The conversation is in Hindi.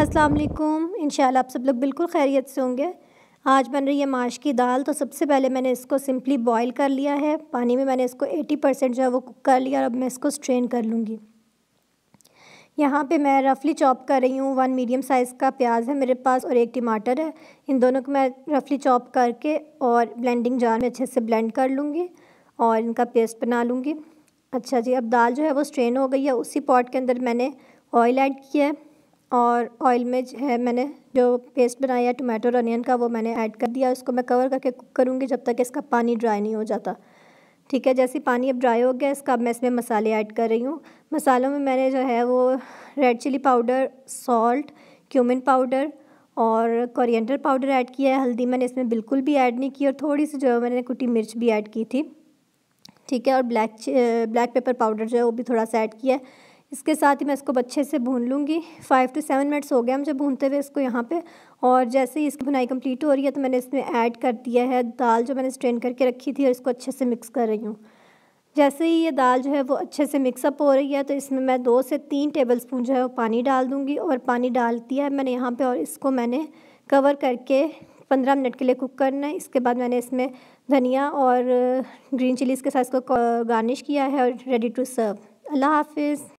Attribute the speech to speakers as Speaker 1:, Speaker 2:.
Speaker 1: अस्सलाम वालेकुम इंशाल्लाह आप सब लोग बिल्कुल खैरियत से होंगे आज बन रही है माश की दाल तो सबसे पहले मैंने इसको सिंपली बॉईल कर लिया है पानी में मैंने इसको 80 परसेंट जो है वो कुक कर लिया और अब मैं इसको स्ट्रेन कर लूँगी यहाँ पे मैं रफली चॉप कर रही हूँ वन मीडियम साइज़ का प्याज है मेरे पास और एक टमाटर है इन दोनों को मैं रफली चॉप करके और ब्लेंडिंग जार में अच्छे से ब्लेंड कर लूँगी और इनका पेस्ट बना लूँगी अच्छा जी अब दाल जो है वो स्ट्रेन हो गई है उसी पॉट के अंदर मैंने ऑयल ऐड किया है और ऑयल में है मैंने जो पेस्ट बनाया है टोमेटो और अनियन का वो मैंने ऐड कर दिया उसको मैं कवर करके कुक करूँगी जब तक इसका पानी ड्राई नहीं हो जाता ठीक है जैसे पानी अब ड्राई हो गया इसका अब मैं इसमें मसाले ऐड कर रही हूँ मसालों में मैंने जो है वो red chilli powder salt cumin powder और कोरिएंडर पाउडर ऐड किया है हल्दी मैंने इसमें बिल्कुल भी ऐड नहीं की और थोड़ी सी जो है मैंने कुटी मिर्च भी ऐड की थी ठीक है और ब्लैक ब्लैक पेपर पाउडर जो है वो भी थोड़ा सा ऐड किया है इसके साथ ही मैं इसको अच्छे से भून लूँगी फाइव टू सेवन मिनट्स हो गया मुझे भूनते हुए इसको यहाँ पे और जैसे ही इसकी भुनाई कंप्लीट हो रही है तो मैंने इसमें ऐड कर दिया है दाल जो मैंने स्ट्रेन करके रखी थी और इसको अच्छे से मिक्स कर रही हूँ जैसे ही ये दाल जो है वो अच्छे से मिक्सअप हो रही है तो इसमें मैं दो से तीन टेबल स्पून जो है वो पानी डाल दूँगी और पानी डाल दिया है मैंने यहाँ पर और इसको मैंने कवर करके पंद्रह मिनट के लिए कुक करना है इसके बाद मैंने इसमें धनिया और ग्रीन चिलीज़ के साथ इसको गार्निश किया है और रेडी टू सर्व अल्लाह हाफिज़